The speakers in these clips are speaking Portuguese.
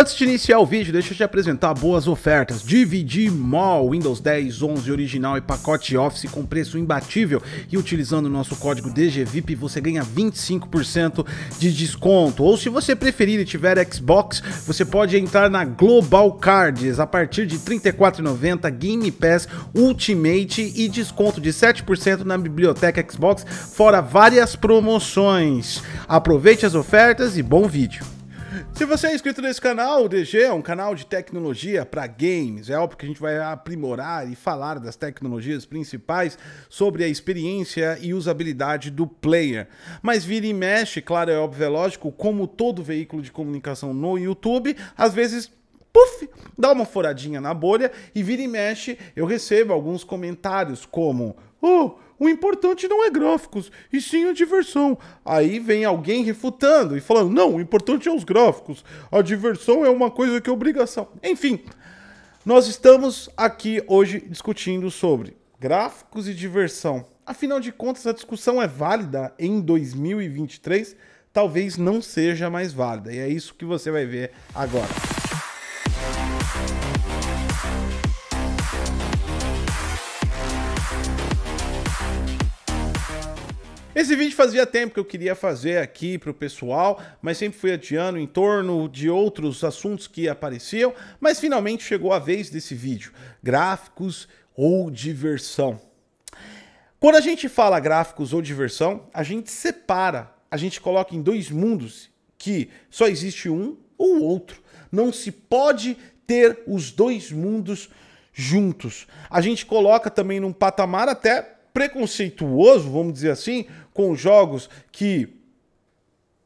Antes de iniciar o vídeo, deixa eu te apresentar boas ofertas. Dividir Mall Windows 10, 11 original e pacote Office com preço imbatível e utilizando o nosso código DGVIP você ganha 25% de desconto. Ou se você preferir e tiver Xbox, você pode entrar na Global Cards a partir de R$ 34,90 Game Pass Ultimate e desconto de 7% na biblioteca Xbox, fora várias promoções. Aproveite as ofertas e bom vídeo. Se você é inscrito nesse canal, o DG é um canal de tecnologia para games. É óbvio que a gente vai aprimorar e falar das tecnologias principais sobre a experiência e usabilidade do player. Mas vira e mexe, claro, é óbvio, é lógico, como todo veículo de comunicação no YouTube, às vezes puf, dá uma furadinha na bolha e vira e mexe, eu recebo alguns comentários como Oh, o importante não é gráficos, e sim a diversão. Aí vem alguém refutando e falando: não, o importante é os gráficos, a diversão é uma coisa que é obrigação. Enfim, nós estamos aqui hoje discutindo sobre gráficos e diversão. Afinal de contas, a discussão é válida em 2023? Talvez não seja mais válida, e é isso que você vai ver agora. Esse vídeo fazia tempo que eu queria fazer aqui para o pessoal, mas sempre fui adiando em torno de outros assuntos que apareciam, mas finalmente chegou a vez desse vídeo: gráficos ou diversão. Quando a gente fala gráficos ou diversão, a gente separa, a gente coloca em dois mundos que só existe um ou outro. Não se pode ter os dois mundos juntos. A gente coloca também num patamar até preconceituoso, vamos dizer assim, com jogos que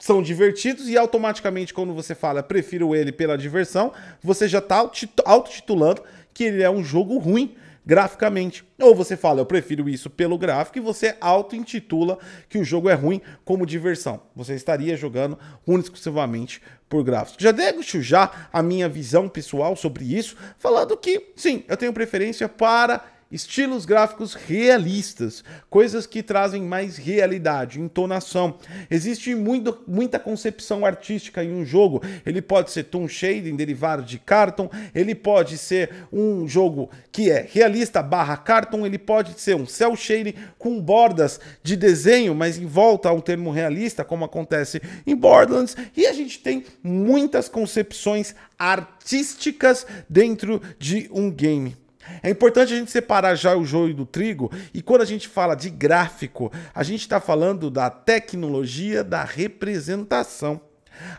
são divertidos e automaticamente quando você fala prefiro ele pela diversão, você já está autotitulando que ele é um jogo ruim graficamente. Ou você fala eu prefiro isso pelo gráfico e você auto-intitula que o jogo é ruim como diversão. Você estaria jogando única exclusivamente por gráfico. Já deixo já a minha visão pessoal sobre isso, falando que sim, eu tenho preferência para estilos gráficos realistas, coisas que trazem mais realidade, entonação. Existe muito, muita concepção artística em um jogo. Ele pode ser toon shading, derivado de carton, ele pode ser um jogo que é realista barra carton, ele pode ser um cel shading com bordas de desenho, mas em volta a um termo realista, como acontece em Borderlands, e a gente tem muitas concepções artísticas dentro de um game. É importante a gente separar já o joio do trigo, e quando a gente fala de gráfico, a gente está falando da tecnologia da representação.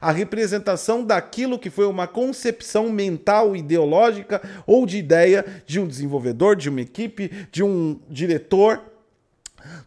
A representação daquilo que foi uma concepção mental, ideológica ou de ideia de um desenvolvedor, de uma equipe, de um diretor.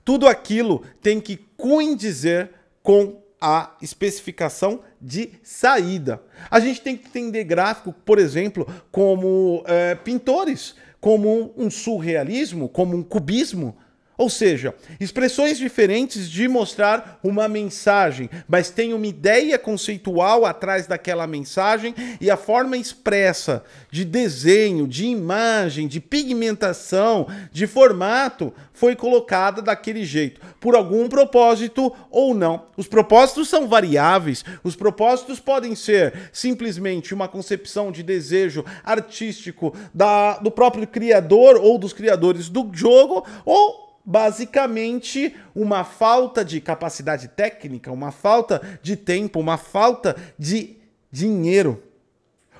Tudo aquilo tem que coincidir com a especificação de saída. A gente tem que entender gráfico, por exemplo, como é, pintores como um surrealismo, como um cubismo, ou seja, expressões diferentes de mostrar uma mensagem, mas tem uma ideia conceitual atrás daquela mensagem e a forma expressa de desenho, de imagem, de pigmentação, de formato foi colocada daquele jeito, por algum propósito ou não. Os propósitos são variáveis, os propósitos podem ser simplesmente uma concepção de desejo artístico da, do próprio criador ou dos criadores do jogo, ou basicamente uma falta de capacidade técnica, uma falta de tempo, uma falta de dinheiro.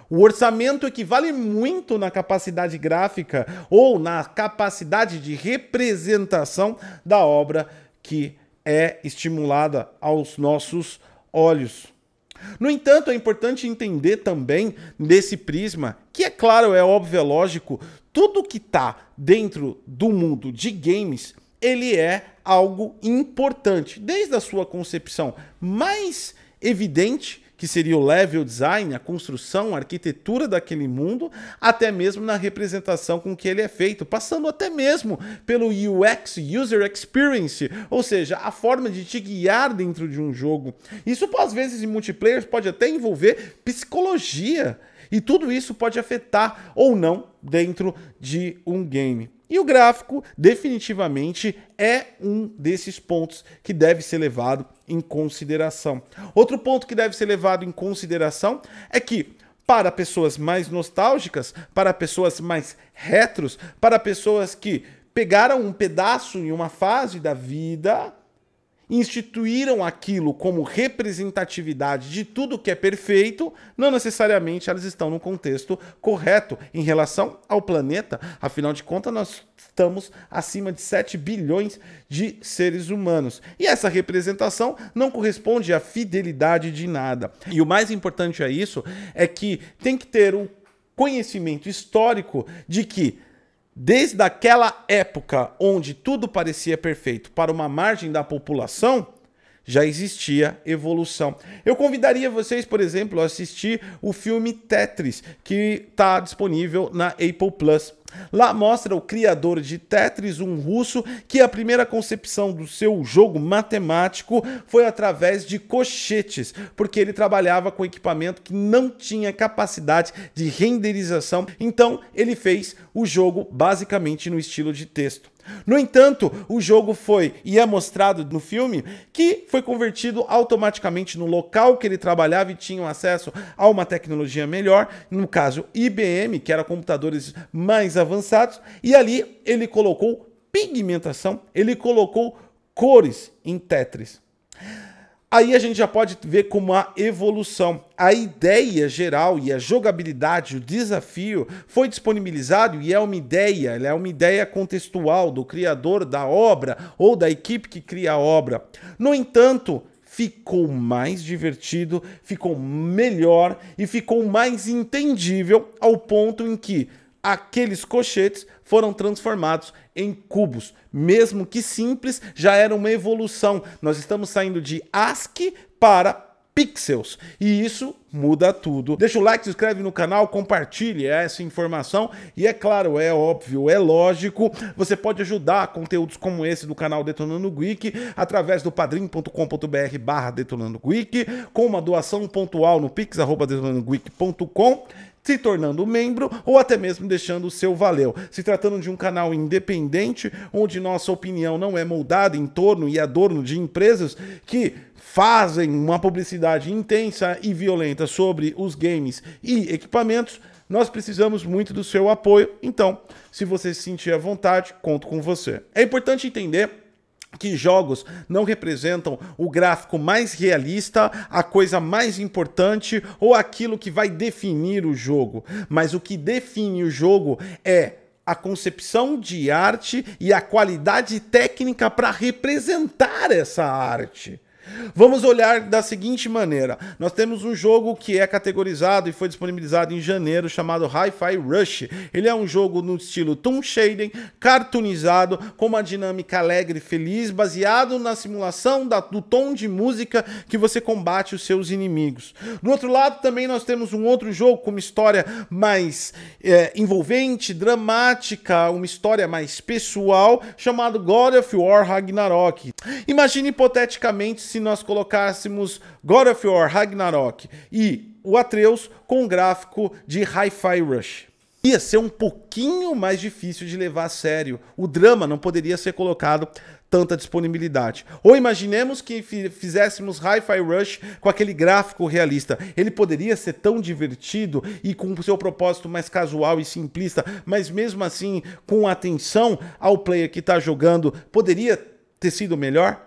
O orçamento equivale muito na capacidade gráfica ou na capacidade de representação da obra que é estimulada aos nossos olhos. No entanto, é importante entender também nesse prisma, que é claro, é óbvio, é lógico, tudo que está dentro do mundo de games, ele é algo importante, desde a sua concepção mais evidente que seria o level design, a construção, a arquitetura daquele mundo, até mesmo na representação com que ele é feito, passando até mesmo pelo UX, User Experience, ou seja, a forma de te guiar dentro de um jogo. Isso, às vezes, em multiplayer pode até envolver psicologia, e tudo isso pode afetar ou não dentro de um game. E o gráfico definitivamente é um desses pontos que deve ser levado em consideração. Outro ponto que deve ser levado em consideração é que para pessoas mais nostálgicas, para pessoas mais retros, para pessoas que pegaram um pedaço em uma fase da vida, instituíram aquilo como representatividade de tudo que é perfeito, não necessariamente elas estão no contexto correto em relação ao planeta. Afinal de contas, nós estamos acima de 7 bilhões de seres humanos. E essa representação não corresponde à fidelidade de nada. E o mais importante a isso é que tem que ter um conhecimento histórico de que Desde aquela época onde tudo parecia perfeito para uma margem da população, já existia evolução. Eu convidaria vocês, por exemplo, a assistir o filme Tetris, que está disponível na Apple Plus. Lá mostra o criador de Tetris, um russo, que a primeira concepção do seu jogo matemático foi através de cochetes, porque ele trabalhava com equipamento que não tinha capacidade de renderização, então ele fez o jogo basicamente no estilo de texto. No entanto, o jogo foi, e é mostrado no filme, que foi convertido automaticamente no local que ele trabalhava e tinham acesso a uma tecnologia melhor, no caso IBM, que era computadores mais avançados, e ali ele colocou pigmentação, ele colocou cores em Tetris. Aí a gente já pode ver como a evolução, a ideia geral e a jogabilidade, o desafio foi disponibilizado e é uma ideia, é uma ideia contextual do criador da obra ou da equipe que cria a obra. No entanto, ficou mais divertido, ficou melhor e ficou mais entendível ao ponto em que aqueles cochetes foram transformados em cubos. Mesmo que simples, já era uma evolução. Nós estamos saindo de ASCII para pixels. E isso muda tudo. Deixa o like, se inscreve no canal, compartilhe essa informação. E é claro, é óbvio, é lógico, você pode ajudar conteúdos como esse do canal Detonando Geek através do padrim.com.br barra Detonando Geek, com uma doação pontual no pixdetonando arroba se tornando membro ou até mesmo deixando o seu valeu. Se tratando de um canal independente, onde nossa opinião não é moldada em torno e adorno de empresas que fazem uma publicidade intensa e violenta sobre os games e equipamentos, nós precisamos muito do seu apoio. Então, se você se sentir à vontade, conto com você. É importante entender que jogos não representam o gráfico mais realista, a coisa mais importante ou aquilo que vai definir o jogo. Mas o que define o jogo é a concepção de arte e a qualidade técnica para representar essa arte. Vamos olhar da seguinte maneira: nós temos um jogo que é categorizado e foi disponibilizado em janeiro, chamado Hi-Fi Rush. Ele é um jogo no estilo Toon Shading, cartoonizado, com uma dinâmica alegre e feliz, baseado na simulação da, do tom de música que você combate os seus inimigos. Do outro lado, também nós temos um outro jogo com uma história mais é, envolvente, dramática, uma história mais pessoal, chamado God of War Ragnarok. Imagine hipoteticamente se nós colocássemos God of War, Ragnarok e o Atreus com um gráfico de Hi-Fi Rush. Ia ser um pouquinho mais difícil de levar a sério. O drama não poderia ser colocado tanta disponibilidade. Ou imaginemos que fizéssemos Hi-Fi Rush com aquele gráfico realista. Ele poderia ser tão divertido e com o seu propósito mais casual e simplista, mas mesmo assim, com atenção ao player que está jogando, poderia ter sido melhor?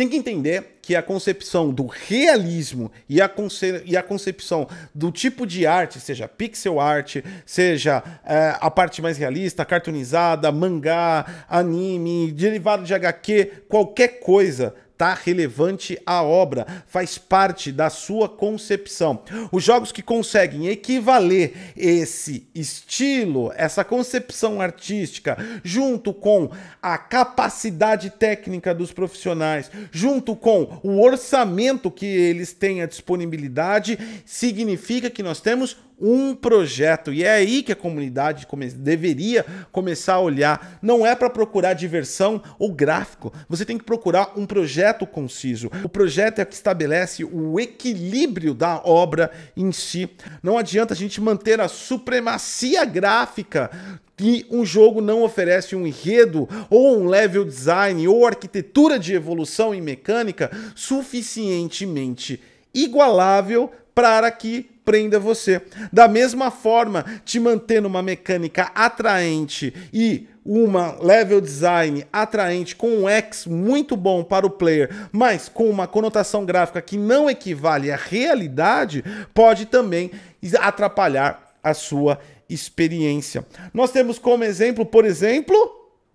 tem que entender que a concepção do realismo e a, conce e a concepção do tipo de arte, seja pixel art, seja é, a parte mais realista, cartoonizada, mangá, anime, derivado de HQ, qualquer coisa, está relevante à obra, faz parte da sua concepção. Os jogos que conseguem equivaler esse estilo, essa concepção artística, junto com a capacidade técnica dos profissionais, junto com o orçamento que eles têm à disponibilidade, significa que nós temos um projeto. E é aí que a comunidade come deveria começar a olhar. Não é para procurar diversão ou gráfico. Você tem que procurar um projeto conciso. O projeto é que estabelece o equilíbrio da obra em si. Não adianta a gente manter a supremacia gráfica que um jogo não oferece um enredo ou um level design ou arquitetura de evolução e mecânica suficientemente igualável para que prenda você. Da mesma forma, te mantendo uma mecânica atraente e uma level design atraente com um X muito bom para o player, mas com uma conotação gráfica que não equivale à realidade, pode também atrapalhar a sua experiência. Nós temos como exemplo, por exemplo,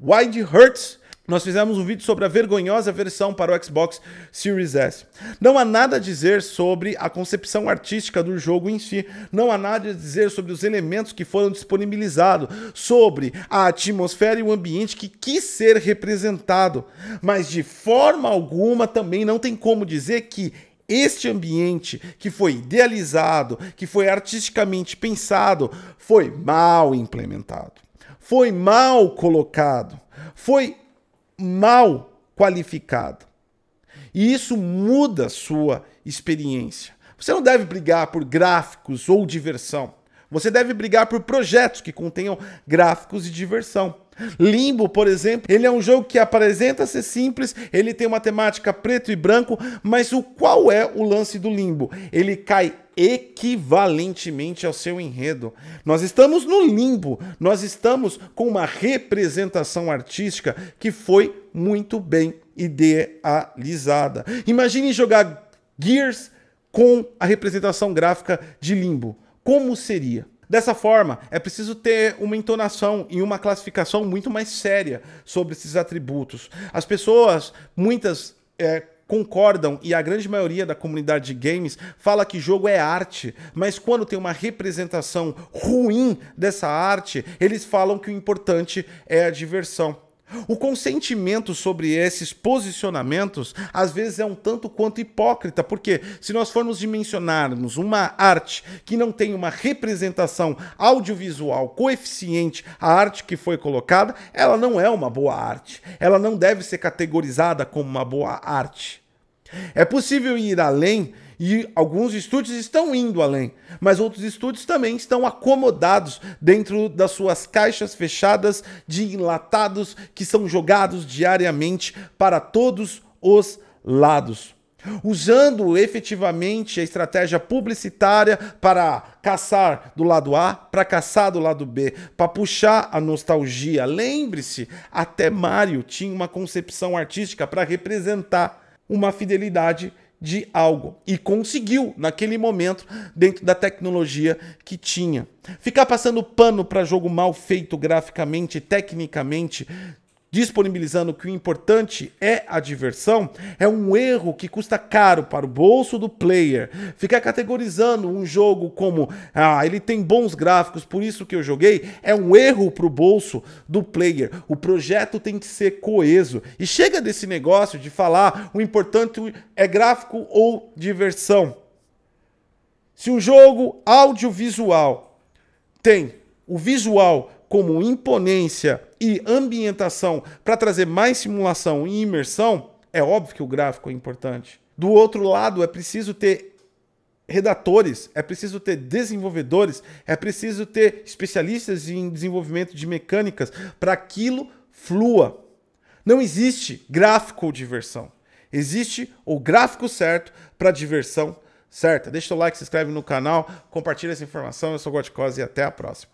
Wide Hertz nós fizemos um vídeo sobre a vergonhosa versão para o Xbox Series S. Não há nada a dizer sobre a concepção artística do jogo em si, não há nada a dizer sobre os elementos que foram disponibilizados, sobre a atmosfera e o ambiente que quis ser representado, mas de forma alguma também não tem como dizer que este ambiente que foi idealizado, que foi artisticamente pensado, foi mal implementado, foi mal colocado, foi mal qualificado. E isso muda sua experiência. Você não deve brigar por gráficos ou diversão. Você deve brigar por projetos que contenham gráficos e diversão. Limbo, por exemplo, ele é um jogo que apresenta ser simples, ele tem uma temática preto e branco, mas o qual é o lance do Limbo? Ele cai equivalentemente ao seu enredo. Nós estamos no limbo, nós estamos com uma representação artística que foi muito bem idealizada. Imagine jogar Gears com a representação gráfica de limbo. Como seria? Dessa forma, é preciso ter uma entonação e uma classificação muito mais séria sobre esses atributos. As pessoas, muitas. É, concordam e a grande maioria da comunidade de games fala que jogo é arte, mas quando tem uma representação ruim dessa arte, eles falam que o importante é a diversão. O consentimento sobre esses posicionamentos às vezes é um tanto quanto hipócrita, porque se nós formos dimensionarmos uma arte que não tem uma representação audiovisual coeficiente à arte que foi colocada, ela não é uma boa arte. Ela não deve ser categorizada como uma boa arte. É possível ir além e alguns estúdios estão indo além, mas outros estúdios também estão acomodados dentro das suas caixas fechadas de enlatados que são jogados diariamente para todos os lados. Usando efetivamente a estratégia publicitária para caçar do lado A, para caçar do lado B, para puxar a nostalgia. Lembre-se, até Mario tinha uma concepção artística para representar uma fidelidade de algo e conseguiu naquele momento dentro da tecnologia que tinha. Ficar passando pano para jogo mal feito graficamente, tecnicamente, disponibilizando que o importante é a diversão, é um erro que custa caro para o bolso do player. Ficar categorizando um jogo como ah, ele tem bons gráficos, por isso que eu joguei, é um erro para o bolso do player. O projeto tem que ser coeso. E chega desse negócio de falar o importante é gráfico ou diversão. Se um jogo audiovisual tem o visual como imponência e ambientação para trazer mais simulação e imersão, é óbvio que o gráfico é importante. Do outro lado, é preciso ter redatores, é preciso ter desenvolvedores, é preciso ter especialistas em desenvolvimento de mecânicas para aquilo flua. Não existe gráfico ou diversão. Existe o gráfico certo para diversão certa. Deixa o like, se inscreve no canal, compartilha essa informação. Eu sou o Gotti e até a próxima.